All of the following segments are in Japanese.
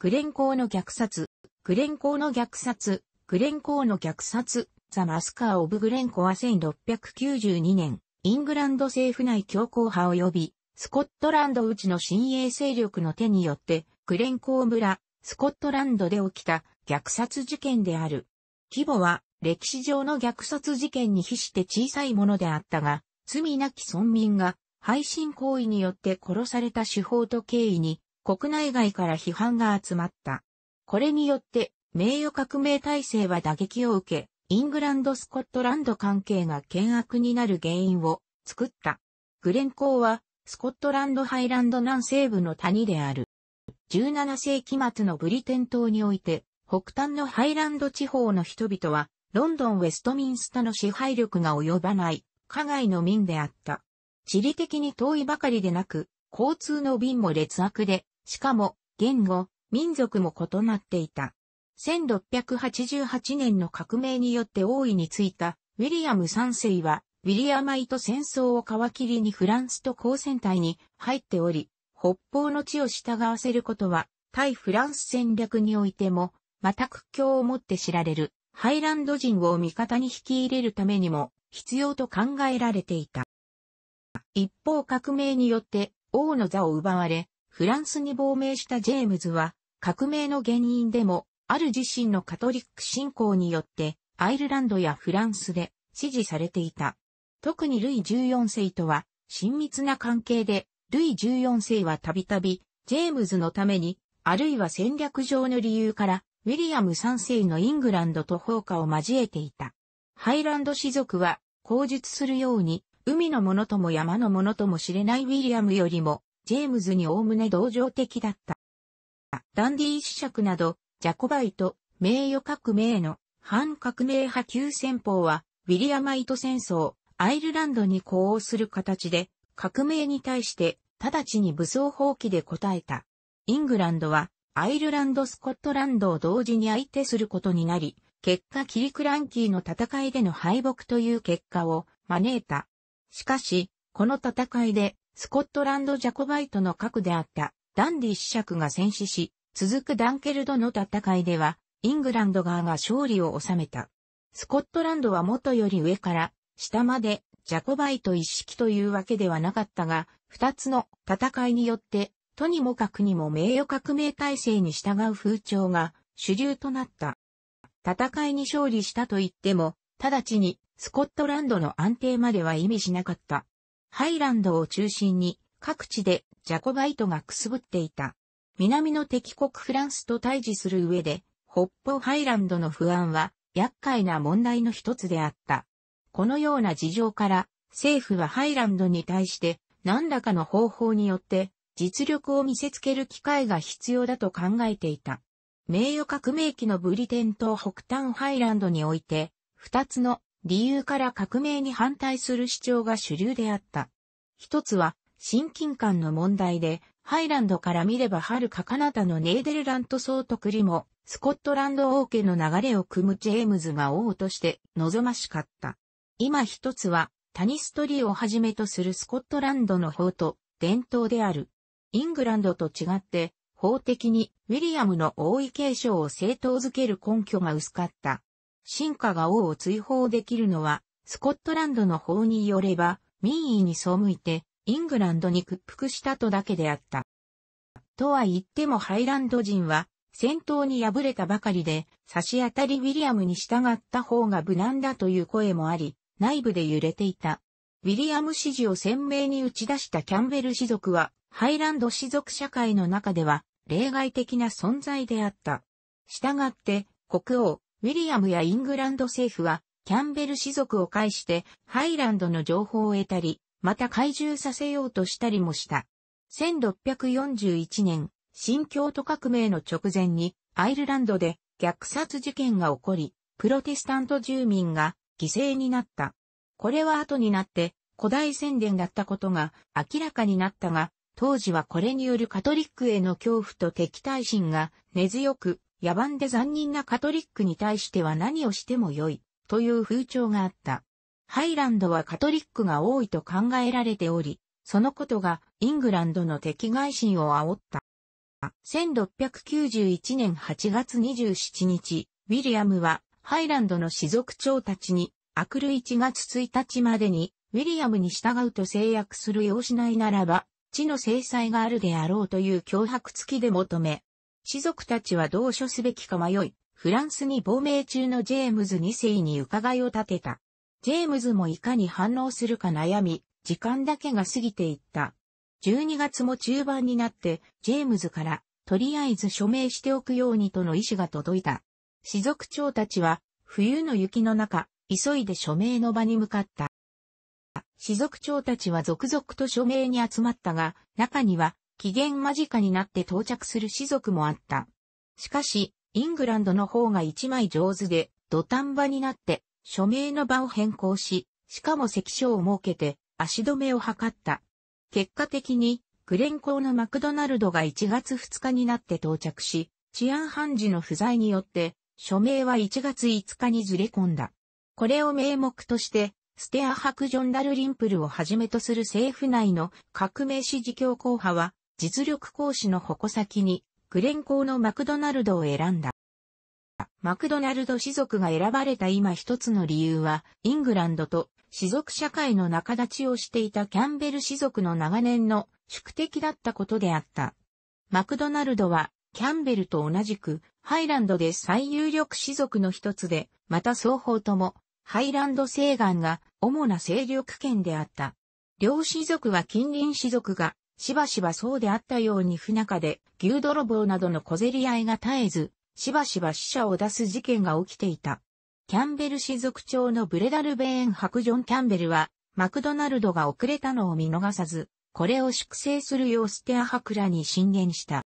クレンコーの虐殺、クレンコーの虐殺、クレンコーの虐殺、ザ・マスカー・オブ・グレンコは1692年、イングランド政府内強硬派及び、スコットランド内の新鋭勢力の手によって、クレンコー村、スコットランドで起きた虐殺事件である。規模は歴史上の虐殺事件に比して小さいものであったが、罪なき村民が背信行為によって殺された手法と経緯に国内外から批判が集まった。これによって、名誉革命体制は打撃を受け、イングランド・スコットランド関係が険悪になる原因を作った。グレンコーは、スコットランドハイランド南西部の谷である。17世紀末のブリテン島において、北端のハイランド地方の人々は、ロンドン・ウェストミンスタの支配力が及ばない、加害の民であった。地理的に遠いばかりでなく、交通の便も劣悪で、しかも、言語、民族も異なっていた。1688年の革命によって王位についたウィリアム3世は、ウィリアマイト戦争を皮切りにフランスと交戦隊に入っており、北方の地を従わせることは、対フランス戦略においても、また苦境をもって知られる、ハイランド人を味方に引き入れるためにも、必要と考えられていた。一方革命によって王の座を奪われ、フランスに亡命したジェームズは、革命の原因でも、ある自身のカトリック信仰によって、アイルランドやフランスで支持されていた。特にルイ14世とは、親密な関係で、ルイ14世はたびたび、ジェームズのために、あるいは戦略上の理由から、ウィリアム3世のイングランドと放火を交えていた。ハイランド氏族は、口述するように、海のものとも山のものとも知れないウィリアムよりも、ジェームズに概ね同情的だった。ダンディー子爵など、ジャコバイト、名誉革命の反革命派急戦法は、ウィリアマイト戦争、アイルランドに呼応する形で、革命に対して直ちに武装放棄で応えた。イングランドは、アイルランド・スコットランドを同時に相手することになり、結果キリクランキーの戦いでの敗北という結果を招いた。しかし、この戦いでスコットランドジャコバイトの核であったダンディ子爵が戦死し、続くダンケルドの戦いでは、イングランド側が勝利を収めた。スコットランドは元より上から下までジャコバイト一式というわけではなかったが、二つの戦いによって、とにもかくにも名誉革命体制に従う風潮が主流となった。戦いに勝利したと言っても、直ちにスコットランドの安定までは意味しなかった。ハイランドを中心に各地でジャコバイトがくすぶっていた。南の敵国フランスと対峙する上で、北方ハイランドの不安は厄介な問題の一つであった。このような事情から、政府はハイランドに対して何らかの方法によって実力を見せつける機会が必要だと考えていた。名誉革命期のブリテン島北端ハイランドにおいて、二つの理由から革命に反対する主張が主流であった。一つは、親近感の問題で、ハイランドから見ればはるか彼方のネーデルラント総督にも、スコットランド王家の流れを組むジェームズが王として望ましかった。今一つは、タニストリーをはじめとするスコットランドの法と伝統である。イングランドと違って、法的にウィリアムの王位継承を正当づける根拠が薄かった。進化が王を追放できるのは、スコットランドの法によれば、民意に背いて、イングランドに屈服したとだけであった。とは言ってもハイランド人は、戦闘に敗れたばかりで、差し当たりウィリアムに従った方が無難だという声もあり、内部で揺れていた。ウィリアム支持を鮮明に打ち出したキャンベル氏族は、ハイランド氏族社会の中では、例外的な存在であった。したがって、国王、ウィリアムやイングランド政府は、キャンベル氏族を介して、ハイランドの情報を得たり、また懐柔させようとしたりもした。1641年、新教徒革命の直前に、アイルランドで虐殺事件が起こり、プロテスタント住民が犠牲になった。これは後になって古代宣伝だったことが明らかになったが、当時はこれによるカトリックへの恐怖と敵対心が根強く野蛮で残忍なカトリックに対しては何をしても良い、という風潮があった。ハイランドはカトリックが多いと考えられており、そのことがイングランドの敵外心を煽った。1691年8月27日、ウィリアムはハイランドの士族長たちに、明る1月1日までに、ウィリアムに従うと制約するようしないならば、地の制裁があるであろうという脅迫付きで求め、士族たちはどう処すべきか迷い、フランスに亡命中のジェームズ2世に伺いを立てた。ジェームズもいかに反応するか悩み、時間だけが過ぎていった。12月も中盤になって、ジェームズから、とりあえず署名しておくようにとの意思が届いた。士族長たちは、冬の雪の中、急いで署名の場に向かった。士族長たちは続々と署名に集まったが、中には期限間近になって到着する士族もあった。しかし、イングランドの方が一枚上手で、土壇場になって、署名の場を変更し、しかも関所を設けて、足止めを図った。結果的に、グレンーのマクドナルドが1月2日になって到着し、治安判事の不在によって、署名は1月5日にずれ込んだ。これを名目として、ステアハクジョン・ダルリンプルをはじめとする政府内の革命支持強硬派は、実力行使の矛先に、グレン校のマクドナルドを選んだ。マクドナルド氏族が選ばれた今一つの理由は、イングランドと氏族社会の仲立ちをしていたキャンベル氏族の長年の宿敵だったことであった。マクドナルドは、キャンベルと同じく、ハイランドで最有力氏族の一つで、また双方とも、ハイランド西岸が主な勢力圏であった。両氏族は近隣氏族がしばしばそうであったように不仲で、牛泥棒などの小競り合いが絶えず、しばしば死者を出す事件が起きていた。キャンベル氏族長のブレダルベーン白ジョン・キャンベルは、マクドナルドが遅れたのを見逃さず、これを粛清するようステアハクラに進言した。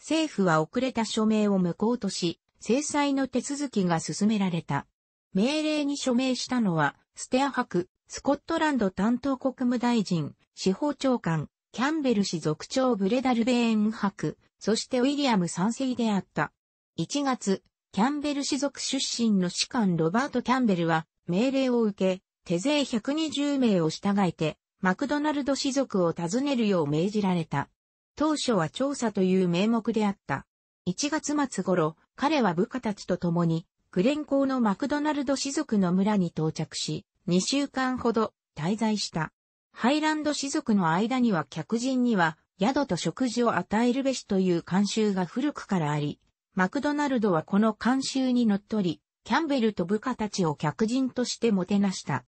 政府は遅れた署名を無効とし、制裁の手続きが進められた。命令に署名したのは、ステアハク、スコットランド担当国務大臣、司法長官、キャンベル氏族長ブレダルベーン博、そしてウィリアム三世であった。1月、キャンベル氏族出身の士官ロバート・キャンベルは命令を受け、手勢120名を従えて、マクドナルド氏族を訪ねるよう命じられた。当初は調査という名目であった。1月末頃、彼は部下たちと共に、グレン校のマクドナルド氏族の村に到着し、2週間ほど滞在した。ハイランド士族の間には客人には宿と食事を与えるべしという慣習が古くからあり、マクドナルドはこの慣習にのっとり、キャンベルと部下たちを客人としてもてなした。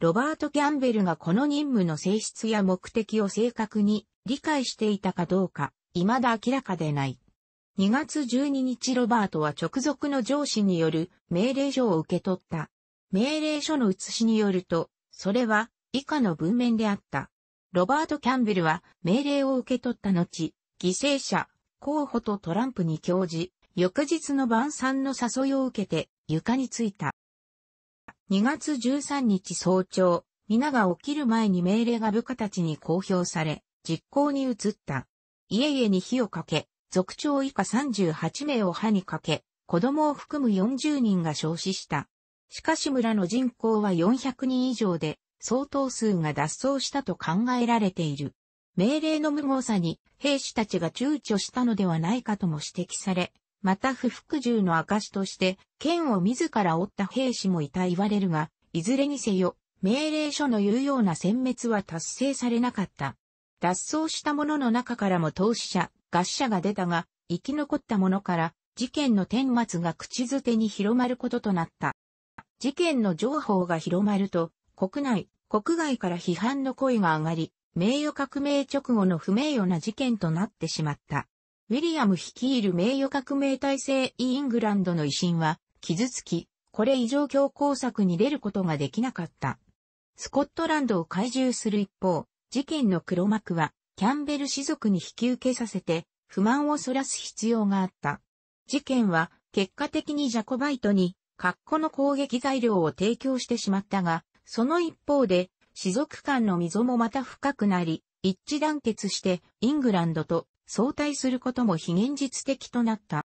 ロバート・キャンベルがこの任務の性質や目的を正確に理解していたかどうか、未だ明らかでない。2月12日ロバートは直属の上司による命令書を受け取った。命令書の写しによると、それは以下の文面であった。ロバート・キャンベルは命令を受け取った後、犠牲者、候補とトランプに教示、翌日の晩餐の誘いを受けて床についた。2月13日早朝、皆が起きる前に命令が部下たちに公表され、実行に移った。家々に火をかけ、族長以下38名を歯にかけ、子供を含む40人が焼死した。しかし村の人口は400人以上で、相当数が脱走したと考えられている。命令の無謀さに兵士たちが躊躇したのではないかとも指摘され、また不服従の証として、剣を自ら折った兵士もいた言われるが、いずれにせよ、命令書の言うような殲滅は達成されなかった。脱走した者の中からも投資者、合者が出たが、生き残った者から、事件の顛末が口づてに広まることとなった。事件の情報が広まると、国内、国外から批判の声が上がり、名誉革命直後の不名誉な事件となってしまった。ウィリアム率いる名誉革命体制イングランドの維新は、傷つき、これ以上強硬策に出ることができなかった。スコットランドを懐柔する一方、事件の黒幕は、キャンベル氏族に引き受けさせて、不満を逸らす必要があった。事件は、結果的にジャコバイトに、格好の攻撃材料を提供してしまったが、その一方で、士族間の溝もまた深くなり、一致団結してイングランドと相対することも非現実的となった。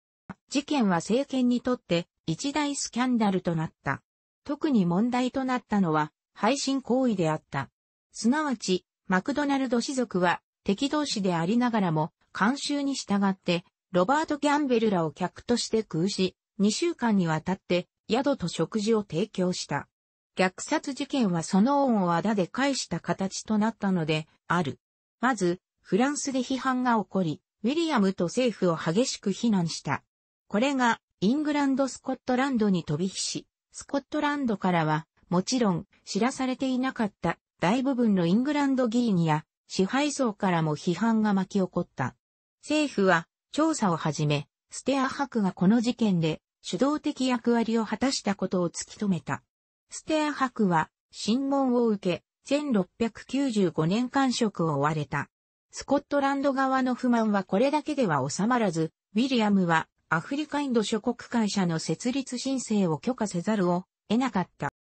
事件は政権にとって一大スキャンダルとなった。特に問題となったのは配信行為であった。すなわち、マクドナルド氏族は敵同士でありながらも慣習に従ってロバート・ギャンベルらを客として食うし、2週間にわたって宿と食事を提供した。虐殺事件はその恩をあだで返した形となったので、ある。まず、フランスで批判が起こり、ウィリアムと政府を激しく非難した。これが、イングランド・スコットランドに飛び火し、スコットランドからは、もちろん、知らされていなかった大部分のイングランド議員や支配層からも批判が巻き起こった。政府は調査をはじめ、ステア博がこの事件で主導的役割を果たしたことを突き止めた。ステア博は、審問を受け、1695年官職を追われた。スコットランド側の不満はこれだけでは収まらず、ウィリアムはアフリカインド諸国会社の設立申請を許可せざるを得なかった。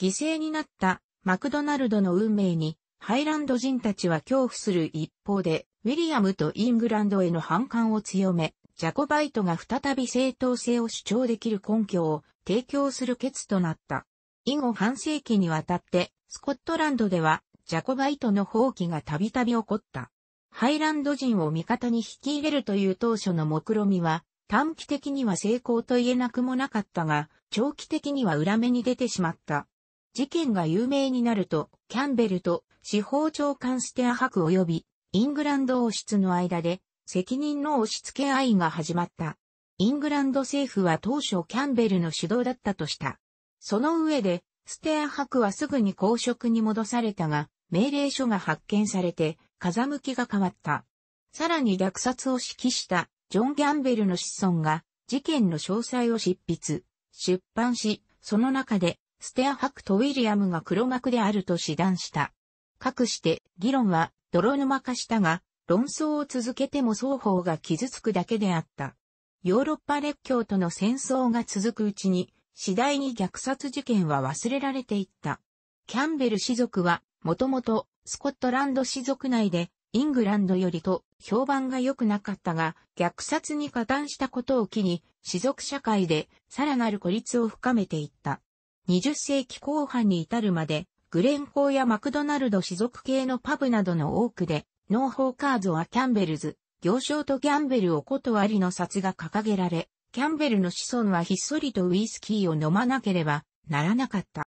犠牲になったマクドナルドの運命にハイランド人たちは恐怖する一方で、ウィリアムとイングランドへの反感を強め、ジャコバイトが再び正当性を主張できる根拠を提供する決となった。以後半世紀にわたって、スコットランドでは、ジャコバイトの放棄がたびたび起こった。ハイランド人を味方に引き入れるという当初の目論みは、短期的には成功と言えなくもなかったが、長期的には裏目に出てしまった。事件が有名になると、キャンベルと司法長官ステア博及び、イングランド王室の間で、責任の押し付け合いが始まった。イングランド政府は当初キャンベルの主導だったとした。その上で、ステア博はすぐに公職に戻されたが、命令書が発見されて、風向きが変わった。さらに虐殺を指揮したジョン・ギャンベルの子孫が事件の詳細を執筆、出版し、その中でステア博とウィリアムが黒幕であると指断した。かくして議論は泥沼化したが、論争を続けても双方が傷つくだけであった。ヨーロッパ列強との戦争が続くうちに、次第に虐殺事件は忘れられていった。キャンベル氏族は、もともとスコットランド氏族内で、イングランドよりと評判が良くなかったが、虐殺に加担したことを機に、氏族社会でさらなる孤立を深めていった。20世紀後半に至るまで、グレンコーやマクドナルド氏族系のパブなどの多くで、ノーホーカーズはキャンベルズ、行商とギャンベルを断りの札が掲げられ、キャンベルの子孫はひっそりとウイスキーを飲まなければならなかった。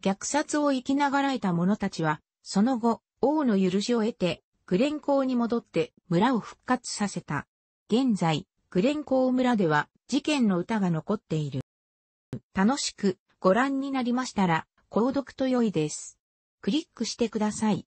虐殺を生きながらえた者たちは、その後、王の許しを得て、グレンコーに戻って村を復活させた。現在、グレンコー村では事件の歌が残っている。楽しくご覧になりましたら、購読と良いです。クリックしてください。